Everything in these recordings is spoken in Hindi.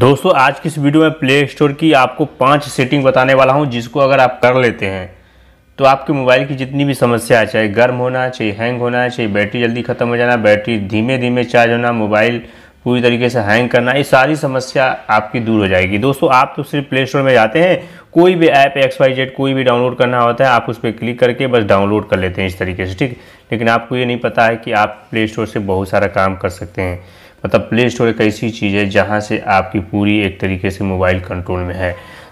दोस्तों आज की इस वीडियो में प्ले स्टोर की आपको पांच सेटिंग बताने वाला हूं जिसको अगर आप कर लेते हैं तो आपके मोबाइल की जितनी भी समस्या चाहे गर्म होना चाहिए हैंग होना चाहिए बैटरी जल्दी ख़त्म हो जाना बैटरी धीमे धीमे चार्ज होना मोबाइल पूरी तरीके से हैंग करना ये सारी समस्या आपकी दूर हो जाएगी दोस्तों आप तो सिर्फ प्ले स्टोर में जाते हैं कोई भी ऐप एक्स वाई जेड कोई भी डाउनलोड करना होता है आप उस पर क्लिक करके बस डाउनलोड कर लेते हैं इस तरीके से ठीक लेकिन आपको ये नहीं पता है कि आप प्ले स्टोर से बहुत सारा काम कर सकते हैं मतलब प्ले स्टोर एक ऐसी चीज़ है जहाँ से आपकी पूरी एक तरीके से मोबाइल कंट्रोल में है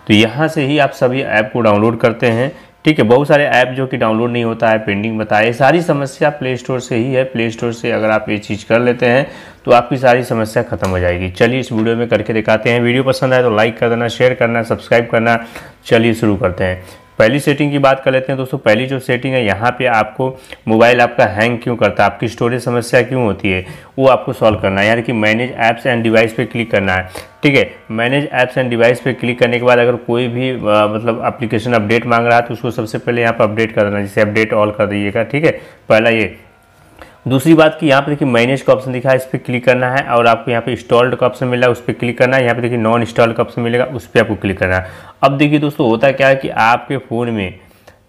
तो यहाँ से ही आप सभी ऐप को डाउनलोड करते हैं ठीक है बहुत सारे ऐप जो कि डाउनलोड नहीं होता है पेंडिंग बताए सारी समस्या प्ले स्टोर से ही है प्ले स्टोर से अगर आप ये चीज़ कर लेते हैं तो आपकी सारी समस्या खत्म हो जाएगी चलिए इस वीडियो में करके दिखाते हैं वीडियो पसंद आए तो लाइक कर देना शेयर करना सब्सक्राइब करना चलिए शुरू करते हैं पहली सेटिंग की बात कर लेते हैं दोस्तों पहली जो सेटिंग है यहाँ पे आपको मोबाइल आपका हैंग क्यों करता है आपकी स्टोरेज समस्या क्यों होती है वो आपको सॉल्व करना है यानी कि मैनेज ऐप्स एंड डिवाइस पे क्लिक करना है ठीक है मैनेज ऐप्स एंड डिवाइस पे क्लिक करने के बाद अगर कोई भी आ, मतलब एप्लीकेशन अपडेट मांग रहा है तो उसको सबसे पहले यहाँ पर अपडेट कर देना जैसे अपडेट ऑल कर दीजिएगा ठीक है पहला ये दूसरी बात कि यहाँ पे देखिए मैनेज का ऑप्शन दिखा है इस पर क्लिक करना है और आपको यहाँ पे इंस्टॉल्ड का ऑप्शन मिला है उस पर क्लिक करना है यहाँ पे देखिए नॉन इंस्टॉल्ड का ऑप्शन मिलेगा उस पर आपको क्लिक करना है अब देखिए दोस्तों होता क्या है कि आपके फ़ोन में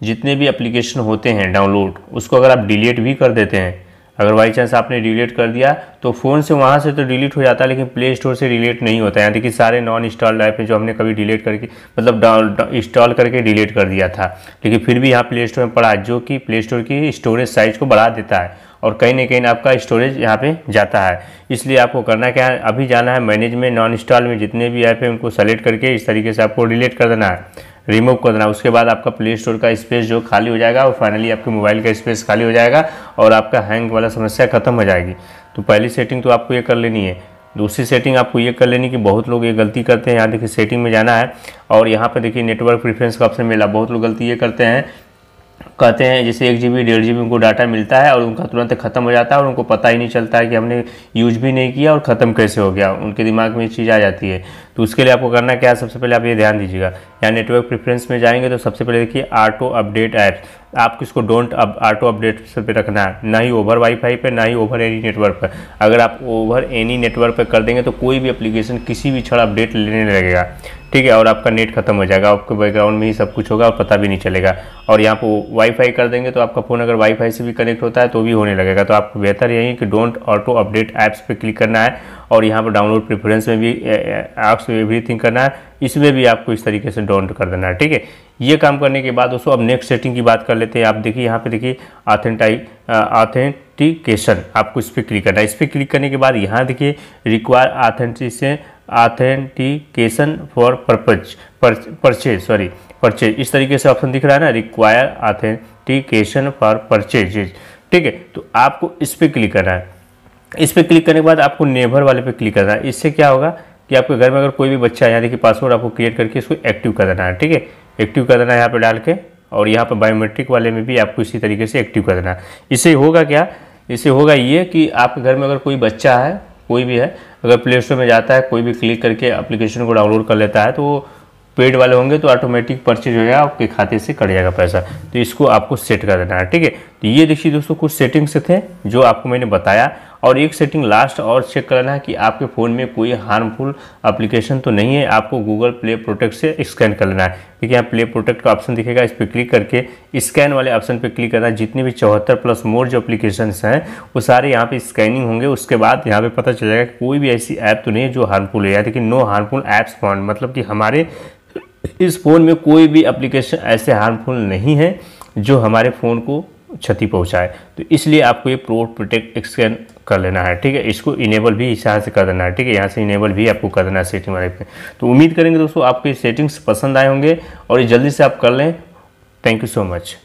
जितने भी एप्लीकेशन होते हैं डाउनलोड उसको अगर आप डिलीट भी कर देते हैं अगर बाई चांस आपने डिलीट कर दिया तो फ़ोन से वहाँ से तो डिलीट हो जाता है लेकिन प्ले स्टोर से डिलीट नहीं होता है यानी कि सारे नॉन इंस्टॉल्ड ऐप हैं जो हमने कभी डिलीट करके मतलब इंस्टॉल करके डिलीट कर दिया था लेकिन फिर भी यहाँ प्ले स्टोर में पड़ा जो कि प्ले स्टोर की स्टोरेज साइज को बढ़ा देता है और कहीं ना कहीं आपका स्टोरेज यहाँ पे जाता है इसलिए आपको करना क्या है अभी जाना है मैनेज में नॉन इंस्टॉल में जितने भी ऐप है उनको सेलेक्ट करके इस तरीके से आपको डिलीट कर देना है रिमूव कर देना उसके बाद आपका प्ले स्टोर का स्पेस जो खाली हो जाएगा और फाइनली आपके मोबाइल का स्पेस खाली हो जाएगा और आपका हैंग वाला समस्या खत्म हो जाएगी तो पहली सेटिंग तो आपको ये कर लेनी है दूसरी सेटिंग आपको ये कर लेनी कि बहुत लोग ये गलती करते हैं यहाँ देखिए सेटिंग में जाना है और यहाँ पर देखिए नेटवर्क प्रिफ्रेंस का ऑप्शन मिला बहुत लोग गलती ये करते हैं कहते हैं जैसे एक जी बी डेढ़ जी बी उनको डाटा मिलता है और उनका तुरंत ख़त्म हो जाता है और उनको पता ही नहीं चलता है कि हमने यूज भी नहीं किया और ख़त्म कैसे हो गया उनके दिमाग में ये चीज़ आ जाती है तो उसके लिए आपको करना क्या है सबसे पहले आप ये ध्यान दीजिएगा या नेटवर्क प्रेफरेंस में जाएंगे तो सबसे पहले देखिए ऑटो अपडेट ऐप आप किसको डोंट अब ऑटो अपडेट पे रखना है ना ही ओवर वाईफाई पे ना ही ओवर एनी नेटवर्क पर अगर आप ओवर एनी नेटवर्क पर कर देंगे तो कोई भी एप्लीकेशन किसी भी क्षण अपडेट लेने लगेगा ठीक है और आपका नेट खत्म हो जाएगा आपके बैकग्राउंड में ही सब कुछ होगा और पता भी नहीं चलेगा और यहाँ पर वाईफाई कर देंगे तो आपका फ़ोन अगर वाईफाई से भी कनेक्ट होता है तो भी होने लगेगा तो आपको बेहतर यही है कि डोंट ऑटो अपडेट ऐप्स पर क्लिक करना है और यहाँ पर डाउनलोड प्रिफरेंस में भी ऐप्स में एवरीथिंग करना है इसमें भी आपको इस तरीके से डाउनलोड कर देना है ठीक है ये काम करने के बाद दोस्तों अब नेक्स्ट सेटिंग की बात कर लेते हैं आप देखिए यहाँ पे देखिए ऑथेंटाइ ऑथेंटिकेशन आपको इस पर क्लिक करना है इस पर क्लिक करने के बाद यहाँ देखिए require authentication authentication for purpose purchase sorry purchase इस तरीके से ऑप्शन दिख रहा है ना रिक्वायर ऑथेंटिकेशन फॉर परचेज ठीक है तो आपको इस पर क्लिक करना है इस पर क्लिक करने के बाद आपको नेबर वाले पे क्लिक करना है इससे क्या होगा कि आपके घर में अगर कोई भी बच्चा है यहाँ देखिए पासवर्ड आपको क्रिएट करके इसको एक्टिव कर देना है ठीक है एक्टिव कर देना है यहाँ पर डाल के और यहाँ पर बायोमेट्रिक वाले में भी आपको इसी तरीके से एक्टिव कर देना है इससे होगा क्या इससे होगा ये कि आपके घर में अगर कोई बच्चा है कोई भी है अगर प्ले स्टोर में जाता है कोई भी क्लिक करके अप्लीकेशन को डाउनलोड कर लेता है तो वो पेड वाले होंगे तो ऑटोमेटिक परचेज हो जाएगा आपके खाते से कट जाएगा पैसा तो इसको आपको सेट कर देना है ठीक है तो ये देखिए दोस्तों कुछ सेटिंग्स से थे जो आपको मैंने बताया और एक सेटिंग लास्ट और चेक करना है कि आपके फ़ोन में कोई हार्मफुल एप्लीकेशन तो नहीं है आपको गूगल प्ले प्रोटेक्ट से स्कैन कर लेना है क्योंकि यहाँ प्ले प्रोटेक्ट का ऑप्शन दिखेगा इस पर क्लिक करके स्कैन वाले ऑप्शन पर क्लिक करना है जितने भी चौहत्तर प्लस मोर जो अप्लीकेशन हैं वो सारे यहाँ पर स्कैनिंग होंगे उसके बाद यहाँ पर पता चल कि कोई भी ऐसी ऐप तो नहीं है जो हार्मफुल है कि नो हार्मफुल ऐप्स फॉन मतलब कि हमारे इस फ़ोन में कोई भी एप्लीकेशन ऐसे हार्मफुल नहीं है जो हमारे फ़ोन को क्षति पहुंचाए तो इसलिए आपको ये प्रो प्रोटेक्ट स्कैन कर लेना है ठीक है इसको इनेबल भी इस से कर देना है ठीक है यहाँ से इनेबल भी आपको कर देना है सेटिंग वाले पे तो उम्मीद करेंगे दोस्तों आपको ये सेटिंग्स पसंद आए होंगे और ये जल्दी से आप कर लें थैंक यू सो मच